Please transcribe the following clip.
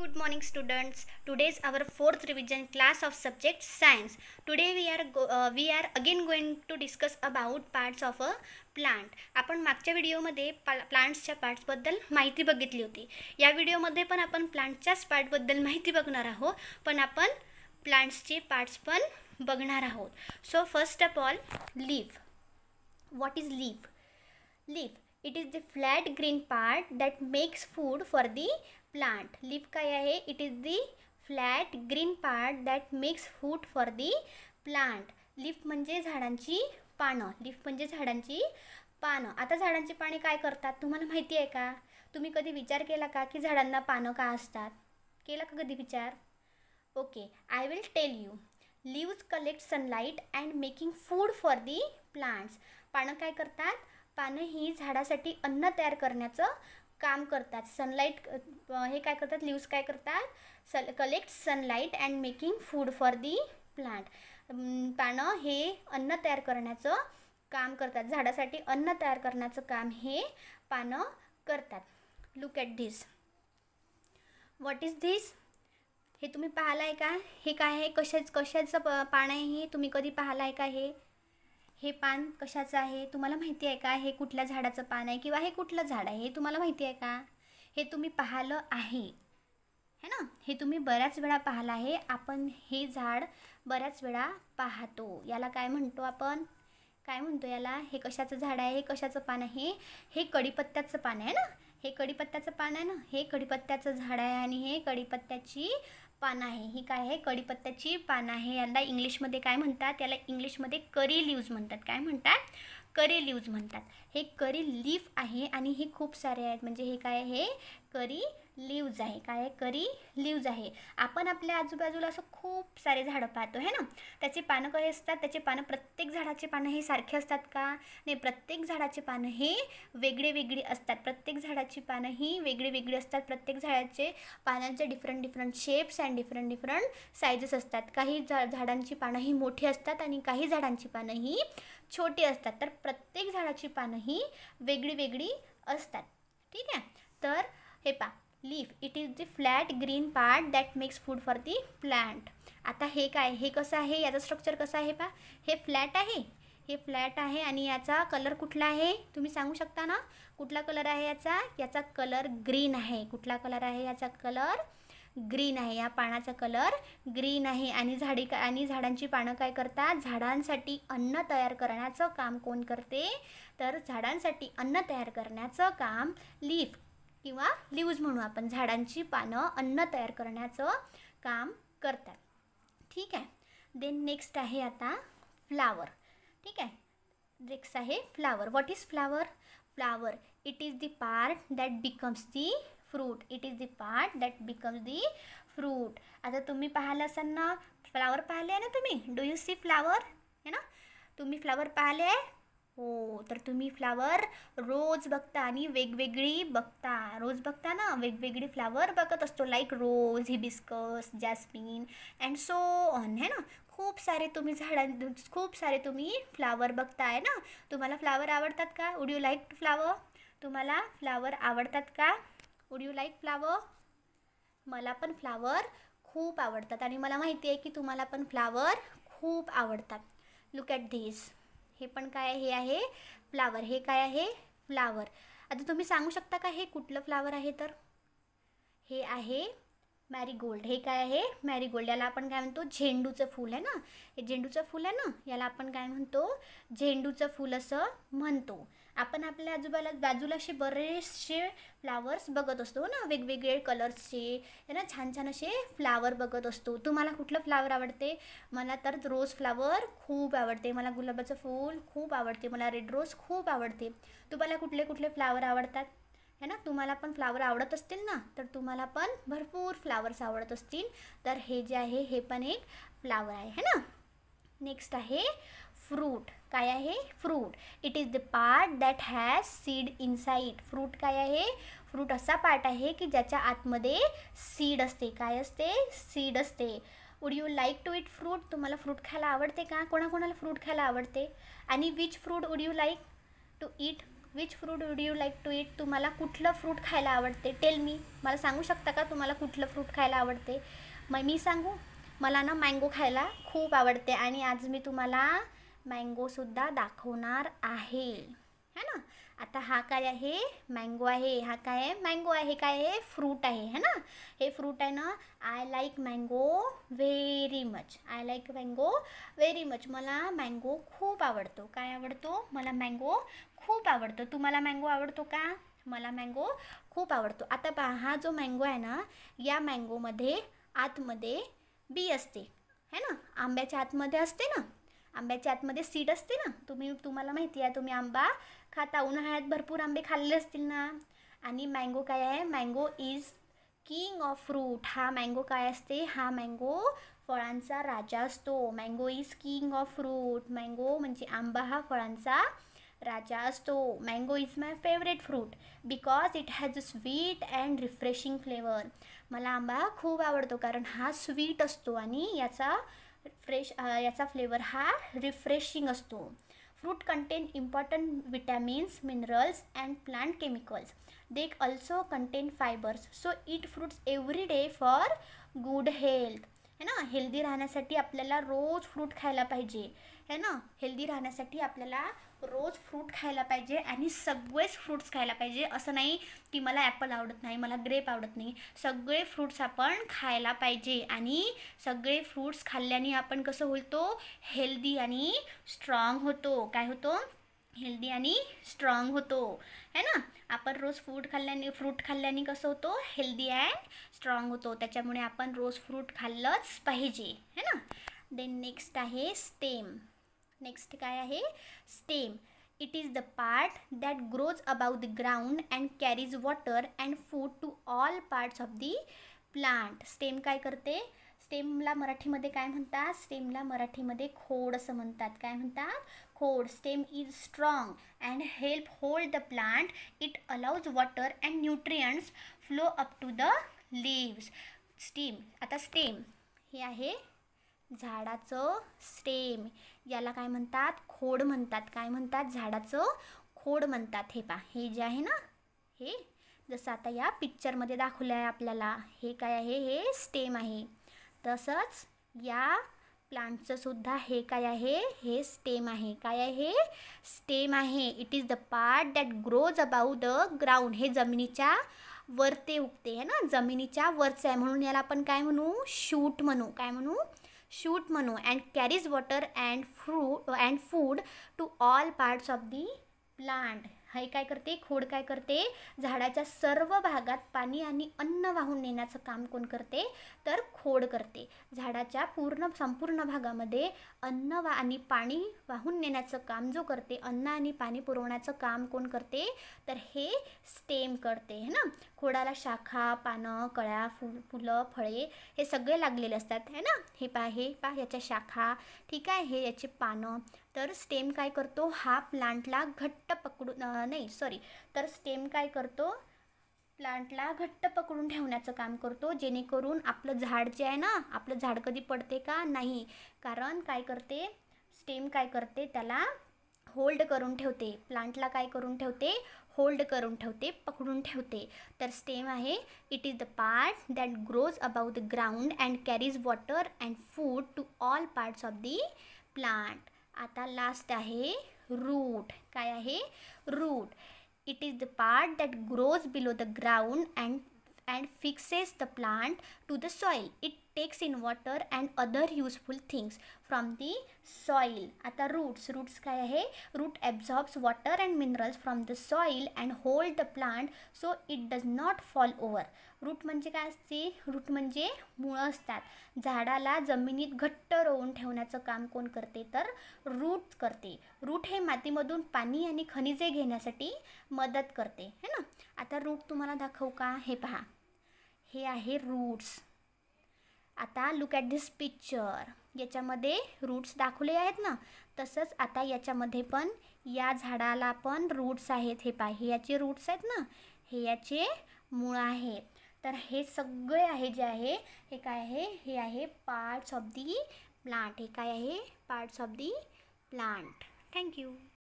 Good morning students. Today's our fourth revision class of subject science today we are go, uh, we are again going to discuss about parts of plant आपण मागच्या व्हिडिओमध्ये पा प्लांट्सच्या पार्ट्सबद्दल माहिती बघितली होती या व्हिडिओमध्ये पण आपण प्लांटच्याच पार्टबद्दल माहिती बघणार आहोत पण आपण प्लांट्सचे पार्ट्स पण बघणार आहोत so first of all leaf what is leaf leaf it is the flat green part that makes food for the plant leaf काय आहे it is the flat green part that makes food for the plant leaf म्हणजे झाडांची पानं leaf म्हणजे झाडांची पानं आता झाडांची पाने काय करतात तुम्हाला माहिती आहे का तुम्ही कधी विचार केला का की झाडांना पानं का असतात केला का कधी विचार okay I will tell you leaves collect sunlight and making food for the plants पानं काय करतात पानं ही झाडासाठी अन्न तयार करण्याचं काम करतात सनलाईट हे काय करतात लिव्स काय करतात सल collect sunlight and making food for the plant पानं हे अन्न तयार करण्याचं काम करतात झाडासाठी अन्न तयार करण्याचं काम हे पानं करतात look at this what is this हे तुम्ही पाहिलं आहे का हे काय आहे कशाच कशाचं प पान आहे हे तुम्ही कधी पाहिलं आहे का हे हे पान कशाचं आहे तुम्हाला माहिती आहे का हे कुठल्या झाडाचं पान आहे किंवा हे कुठलं झाड आहे हे तुम्हाला माहिती आहे का हे तुम्ही पाहिलं आहे है ना हे तुम्ही बऱ्याच वेळा पाहिलं आहे आपण हे झाड बऱ्याच वेळा पाहतो याला काय म्हणतो आपण काय म्हणतो याला हे कशाचं झाड आहे हे कशाचं पान आहे हे कडीपत्त्याचं पान आहे ना हे कढीपत्त्याचं पान आहे ना हे कढीपत्त्याचं झाड आहे आणि हे कडीपत्त्याची पान आहे ही काय आहे कढीपत्त्याची पानं आहे यांना इंग्लिशमध्ये काय म्हणतात याला इंग्लिशमध्ये करी लिव्ज म्हणतात काय म्हणतात करी लिव्ज म्हणतात हे करी लीफ आहे आणि हे खूप सारे आहेत म्हणजे हे काय हे करी लिव्ज आहे काय करी लिव्ज आहे आपण आपल्या आजूबाजूला असं खूप सारे झाडं पाहतो है ना त्याचे पानं कसे असतात त्याचे पानं प्रत्येक झाडाचे पानं हे सारखे असतात का नाही प्रत्येक झाडाचे पानं हे वेगळे वेगळी असतात प्रत्येक झाडाची पानं ही वेगळी वेगळी असतात प्रत्येक झाडाचे पानांचे different different shapes and different different sizes असतात काही झा झाडांची पानं ही मोठी असतात आणि काही झाडांची पानं ही छोटी असतात तर प्रत्येक झाडाची पानं ही वेगळी वेगळी असतात ठीक आहे तर हे पा leaf it is the flat green part that makes food for the plant आता हे काय हे कसं आहे याचं स्ट्रक्चर कसं आहे पा हे फ्लॅट आहे हे फ्लॅट आहे आणि याचा कलर कुठला आहे तुम्ही सांगू शकता ना कुठला कलर आहे याचा याचा कलर ग्रीन आहे कुठला कलर आहे याचा कलर ग्रीन आहे या पानाचा कलर ग्रीन आहे आणि झाडी का आणि झाडांची पानं काय करतात झाडांसाठी अन्न तयार करण्याचं काम कोण करते तर झाडांसाठी अन्न तयार करण्याचं काम लीफ किंवा लिव्ज म्हणू आपण झाडांची पानं अन्न तयार करण्याचं काम करतात ठीक आहे देन नेक्स्ट आहे आता फ्लावर ठीक आहे नेक्स्ट आहे flower what is flower flower it is the part that becomes the fruit it is the part that becomes the fruit आता तुम्ही पाहिलं असाल ना फ्लावर पाहिले आहे ना तुम्ही डू यू सी फ्लावर है ना तुम्ही फ्लावर पाहिले आहे हो तर तुम्ही फ्लावर रोज बघता आणि वेगवेगळी बघता रोज बघता ना वेगवेगळी फ्लावर बघत असतो like rose hibiscus jasmine and so on है ना खूप सारे तुम्ही झाडां खूप सारे तुम्ही फ्लावर बघताय ना तुम्हाला फ्लावर आवडतात का वुड यू लाईक फ्लावर तुम्हाला फ्लावर आवडतात का वुड यू लाईक फ्लावर मला पण फ्लावर खूप आवडतात आणि मला माहिती आहे की तुम्हाला पण फ्लावर खूप आवडतात लुक ॲट धीस हे पण काय हे आहे फ्लावर हे काय आहे फ्लावर आता तुम्ही सांगू शकता का हे कुठलं फ्लावर आहे तर हे आहे मॅरीगोल्ड हे काय आहे मॅरीगोल्ड याला आपण काय म्हणतो झेंडूचं फूल आहे ना हे झेंडूचं फूल आहे ना याला आपण काय म्हणतो झेंडूचं फूल असं म्हणतो आपण आपल्या आजूबाला बाजूला असे बरेचसे फ्लावर्स बघत असतो ना वेगवेगळे कलर्सचे आहे ना छान छान असे फ्लावर बघत असतो तुम्हाला कुठलं फ्लावर आवडते मला तर रोज फ्लावर खूप आवडते मला गुलाबाचं फूल खूप आवडते मला रेड रोज खूप आवडते तुम्हाला कुठले कुठले फ्लावर आवडतात है ना तुम्हाला पण फ्लावर आवडत असतील ना तर तुम्हाला पण भरपूर फ्लावर्स आवडत असतील तर हे जे आहे हे पण एक फ्लावर आहे है ना नेक्स्ट आहे फ्रूट काय आहे fruit it is the part that has seed side fruit काय आहे फ्रूट असा पार्ट आहे की ज्याच्या आतमध्ये सीड असते काय असते सीड असते would you like to eat fruit तुम्हाला फ्रूट खायला आवडते का कोणाकोणाला फ्रूट खायला आवडते आणि which fruit would you like to eat which fruit would you like to eat तुम्हाला कुठलं फ्रूट खायला आवडते टेल मी मला सांगू शकता का तुम्हाला कुठलं फ्रूट खायला आवडते मग मी सांगू मला ना मँगो खायला खूप आवडते आणि आज मी तुम्हाला मँगोसुद्धा दाखवणार आहे है ना आता हा काय आहे मँगो आहे हा काय आहे मँगो आहे काय आहे फ्रूट आहे है ना हे फ्रूट आहे ना I like mango very much I like mango very much मला मँगो खूप आवडतो काय आवडतो मला मँगो खूप आवडतो तुम्हाला मँगो आवडतो का मला मँगो खूप आवडतो आता पहा हा जो मँगो आहे ना या मँगोमध्ये आतमध्ये बी असते है ना आंब्याच्या आतमध्ये असते ना आंब्याच्या आतमध्ये सीड असते ना तुम्ही तुम्हाला माहिती आहे तुम्ही आंबा खाता उन्हाळ्यात भरपूर आंबे खाल्ले असतील ना आणि मँगो काय आहे mango is king of fruit हा मँगो काय असते हा मँगो फळांचा राजा असतो mango is king of fruit mango म्हणजे आंबा हा फळांचा राजा असतो mango is my favourite fruit because it has a sweet and refreshing flavour मला आंबा खूप आवडतो कारण हा स्वीट असतो आणि याचा फ्रेश याचा फ्लेवर हा रिफ्रेशिंग असतो fruit contain important vitamins minerals and plant chemicals they also contain fibres so eat fruits every day for good health है ना हेल्दी राहण्यासाठी आपल्याला रोज फ्रूट खायला पाहिजे है ना हेल्दी राहण्यासाठी आपल्याला रोज फ्रूट खायला पाहिजे आणि सगळेच फ्रूट्स खायला पाहिजे असं नाही की मला ॲपल आवडत नाही मला ग्रेप आवडत नाही सगळे फ्रूट्स आपण खायला पाहिजे आणि सगळे फ्रूट्स खाल्ल्याने आपण कसं होतो हेल्दी आणि स्ट्रॉंग होतो काय होतो हेल्दी आणि स्ट्रॉंग होतो है ना आपण रोज फ्रूट खाल्ल्याने फ्रूट खाल्ल्याने कसं होतो हेल्दी अँड स्ट्रॉंग होतो त्याच्यामुळे आपण रोज फ्रूट खाल्लंच पाहिजे है ना देन नेक्स्ट आहे स्टेम नेक्स्ट काय आहे stem it is the part that grows about the ground and carries water and food to all parts of the plant stem काय करते स्टेमला मराठीमध्ये काय म्हणतात स्टेमला मराठीमध्ये खोड असं म्हणतात काय म्हणतात खोड stem is strong and help hold the plant it allows water and nutrients flow up to the leaves stem आता स्टेम हे आहे झाडाचं स्टेम याला काय म्हणतात खोड म्हणतात काय म्हणतात झाडाचं खोड म्हणतात हे पा हे जे आहे ना हे जसं आता या पिक्चरमध्ये दाखवलं आहे आपल्याला हे काय आहे हे स्टेम आहे तसंच या प्लांटचं सुद्धा हे काय आहे हे स्टेम आहे काय आहे स्टेम आहे it is the part that grows above the ground हे जमिनीच्या वरते उगते है ना जमिनीच्या वरचं आहे म्हणून याला आपण काय म्हणू शूट म्हणू काय म्हणू शूट मनो अँड कॅरीज वॉटर अँड फ्रू and food to all parts of the plant हे काय करते खोड काय करते झाडाच्या सर्व भागात पाणी आणि अन्न वाहून नेण्याचं काम कोण करते तर खोड करते झाडाच्या पूर्ण संपूर्ण भागामध्ये अन्न वा आणि पाणी वाहून नेण्याचं काम जो करते अन्न आणि पाणी पुरवण्याचं काम कोण करते तर हे स्टेम करते है ना खोडाला शाखा पानं कळ्या फुल फुलं फळे हे सगळे लागलेले असतात है ना हे पा हे पा याच्या शाखा ठीक आहे हे याचे पानं तर स्टेम काय करतो हा प्लांटला घट्ट पकडून नाही सॉरी तर स्टेम काय करतो प्लांटला घट्ट पकडून ठेवण्याचं काम करतो जेणेकरून आपलं झाड जे आहे ना आपलं झाड कधी पडते का नाही कारण काय करते स्टेम काय करते त्याला होल्ड करून ठेवते प्लांटला काय करून ठेवते होल्ड करून ठेवते पकडून ठेवते तर स्टेम आहे it is the part that grows about the ground and carries water and food to all parts of the plant आता लास्ट आहे रूट काय आहे root It is the part that grows below the ground and, and fixes the plant to the soil. It takes in water and other useful things from the soil आता roots roots काय आहे root absorbs water and minerals from the soil and hold the plant so it does not fall over root म्हणजे काय असते route म्हणजे मुळं असतात झाडाला जमिनीत घट्ट रोवून ठेवण्याचं काम कोण करते तर रूट करते रूट हे मातीमधून पाणी आणि खनिजे घेण्यासाठी मदत करते है ना आता रूट तुम्हाला दाखवू का हे पहा हे आहे रूट्स आता लुक ॲट धिस पिक्चर याच्यामध्ये रूट्स दाखवले आहेत ना तसंच आता याच्यामध्ये पण या झाडाला पण रूट्स आहेत हे पाय हे याचे रूट्स आहेत ना हे याचे मूळ आहे तर हे सगळे आहे जे आहे हे काय आहे हे आहे पार्ट्स ऑफ दी प्लांट हे काय आहे parts of the plant thank you